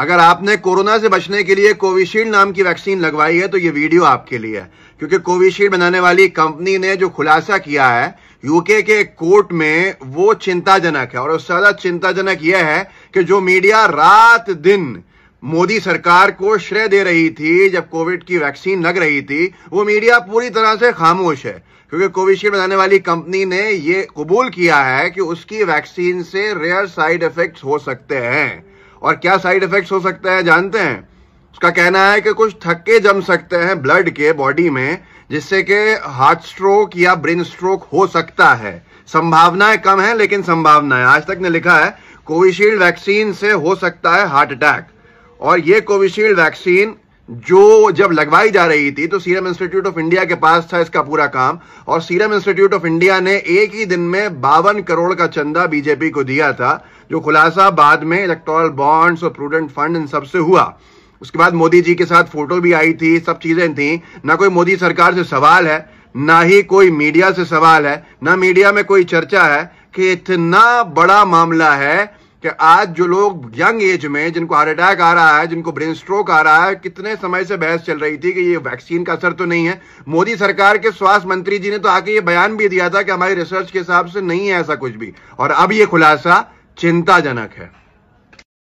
अगर आपने कोरोना से बचने के लिए कोविशील्ड नाम की वैक्सीन लगवाई है तो ये वीडियो आपके लिए है क्योंकि कोविशील्ड बनाने वाली कंपनी ने जो खुलासा किया है यूके के कोर्ट में वो चिंताजनक है और उससे ज्यादा चिंताजनक यह है कि जो मीडिया रात दिन मोदी सरकार को श्रेय दे रही थी जब कोविड की वैक्सीन लग रही थी वो मीडिया पूरी तरह से खामोश है क्योंकि कोविशील्ड बनाने वाली कंपनी ने ये कबूल किया है कि उसकी वैक्सीन से रेयर साइड इफेक्ट्स हो सकते हैं और क्या साइड इफेक्ट्स हो सकते हैं जानते हैं उसका कहना है कि कुछ थक्के जम सकते हैं ब्लड के बॉडी में जिससे कि हार्ट स्ट्रोक या ब्रेन स्ट्रोक हो सकता है संभावनाएं कम है लेकिन संभावनाएं आज तक ने लिखा है कोविशील्ड वैक्सीन से हो सकता है हार्ट अटैक और ये कोविशील्ड वैक्सीन जो जब लगवाई जा रही थी तो सीरम इंस्टीट्यूट ऑफ इंडिया के पास था इसका पूरा काम और सीरम इंस्टीट्यूट ऑफ इंडिया ने एक ही दिन में बावन करोड़ का चंदा बीजेपी को दिया था जो खुलासा बाद में इलेक्ट्रॉल बॉन्ड्स और प्रूडेंट फंड इन सबसे हुआ उसके बाद मोदी जी के साथ फोटो भी आई थी सब चीजें थी ना कोई मोदी सरकार से सवाल है ना ही कोई मीडिया से सवाल है ना मीडिया में कोई चर्चा है कि इतना बड़ा मामला है कि आज जो लोग यंग एज में जिनको हार्ट अटैक आ रहा है जिनको ब्रेन स्ट्रोक आ रहा है कितने समय से बहस चल रही थी कि ये वैक्सीन का असर तो नहीं है मोदी सरकार के स्वास्थ्य मंत्री जी ने तो आके ये बयान भी दिया था कि हमारी रिसर्च के हिसाब से नहीं है ऐसा कुछ भी और अब ये खुलासा चिंताजनक है